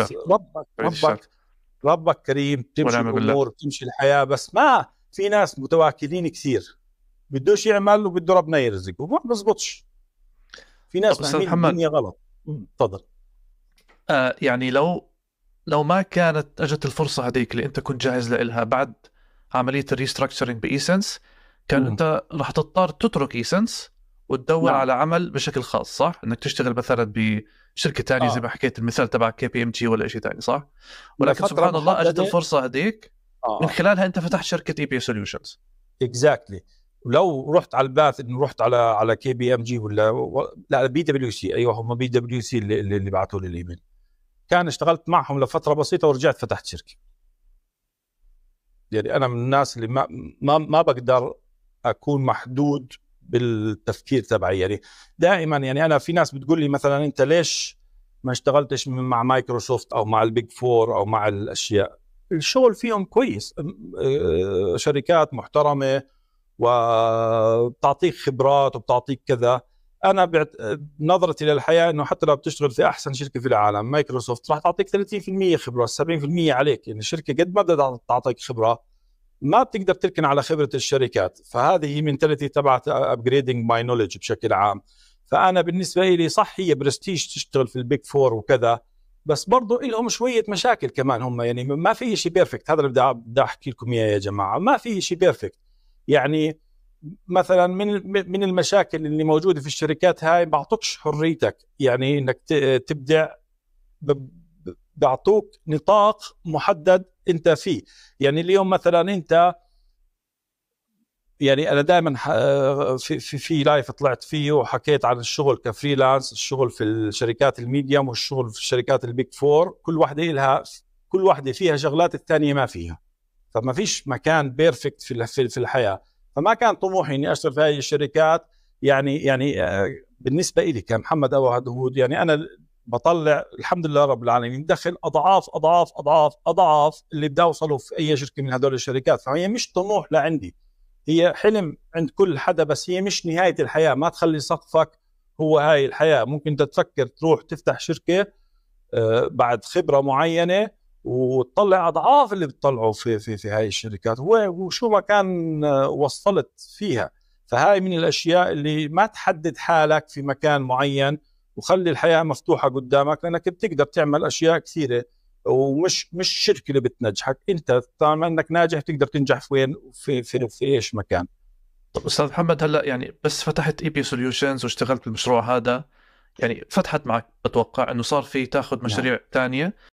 ربك ربك ربك كريم تمشي الامور تمشي الحياه بس ما في ناس متواكلين كثير بدوش يعمل وبده ربنا يرزق وما بزبطش في ناس فاهمين الدنيا غلط تفضل آه يعني لو لو ما كانت اجت الفرصه هذيك اللي انت كنت جاهز لها بعد عمليه الريستراكشرنج بايسنس كان مم. انت راح تضطر تترك ايسنس وتدور نعم. على عمل بشكل خاص صح؟ انك تشتغل مثلا ب شركه ثانيه آه. زي ما حكيت المثال تبع كي بي ام جي ولا شيء ثاني صح؟ ولكن سبحان الله اجت الفرصه هذيك آه. من خلالها انت فتحت شركه اي بي سوليوشنز اكزاكتلي ولو رحت على الباث انه رحت على على كي بي ام جي ولا لا بي دبليو سي ايوه هم بي دبليو سي اللي, اللي بعثوا لي الايميل كان اشتغلت معهم لفتره بسيطه ورجعت فتحت شركه يعني انا من الناس اللي ما ما, ما بقدر اكون محدود بالتفكير تبعي يعني دائما يعني انا في ناس بتقول لي مثلا انت ليش ما اشتغلتش مع مايكروسوفت او مع البيج فور او مع الاشياء الشغل فيهم كويس آه، شركات محترمه وبتعطيك خبرات وبتعطيك كذا انا نظرتي للحياه انه حتى لو بتشتغل في احسن شركه في العالم مايكروسوفت راح تعطيك 30% خبره 70% عليك يعني الشركه قد ما بدها تعطيك خبره ما بتقدر تركن على خبره الشركات فهذه هي منتاليتي تبعت ابجريدنج ماي نولج بشكل عام فانا بالنسبه لي صح هي برستيج تشتغل في البيك فور وكذا بس برضو لهم شويه مشاكل كمان هم يعني ما في شيء بيرفكت هذا اللي بدي احكي لكم اياه يا جماعه ما في شيء بيرفكت يعني مثلا من من المشاكل اللي موجوده في الشركات هاي بعطوكش حريتك يعني انك تبدع بعطوك نطاق محدد انت فيه يعني اليوم مثلا انت يعني انا دائما في في, في لايف طلعت فيه وحكيت عن الشغل كفريلانس الشغل في الشركات الميديوم والشغل في الشركات البيك فور كل واحده لها كل واحده فيها شغلات الثانيه ما فيها فما فيش مكان بيرفكت في في الحياه فما كان طموحي اني اشتغل في هذه الشركات يعني يعني آه، بالنسبه لي كمحمد ابو هدهود يعني انا بطلع الحمد لله رب العالمين دخل اضعاف اضعاف اضعاف اضعاف اللي بدي اوصله في اي شركه من هدول الشركات فهي مش طموح لعندي هي حلم عند كل حدا بس هي مش نهايه الحياه ما تخلي سقفك هو هاي الحياه ممكن انت تفكر تروح تفتح شركه آه، بعد خبره معينه وتطلع اضعاف اللي بتطلعوا في في في هاي الشركات وشو ما كان آه، وصلت فيها فهاي من الاشياء اللي ما تحدد حالك في مكان معين وخلي الحياه مفتوحه قدامك لانك بتقدر تعمل اشياء كثيره ومش مش الشركه اللي بتنجحك انت طالما انك ناجح بتقدر تنجح في وين في في, في ايش مكان طب استاذ محمد هلا يعني بس فتحت اي بي سوليوشنز واشتغلت بالمشروع هذا يعني فتحت معك بتوقع انه صار في تاخذ مشاريع ثانيه نعم.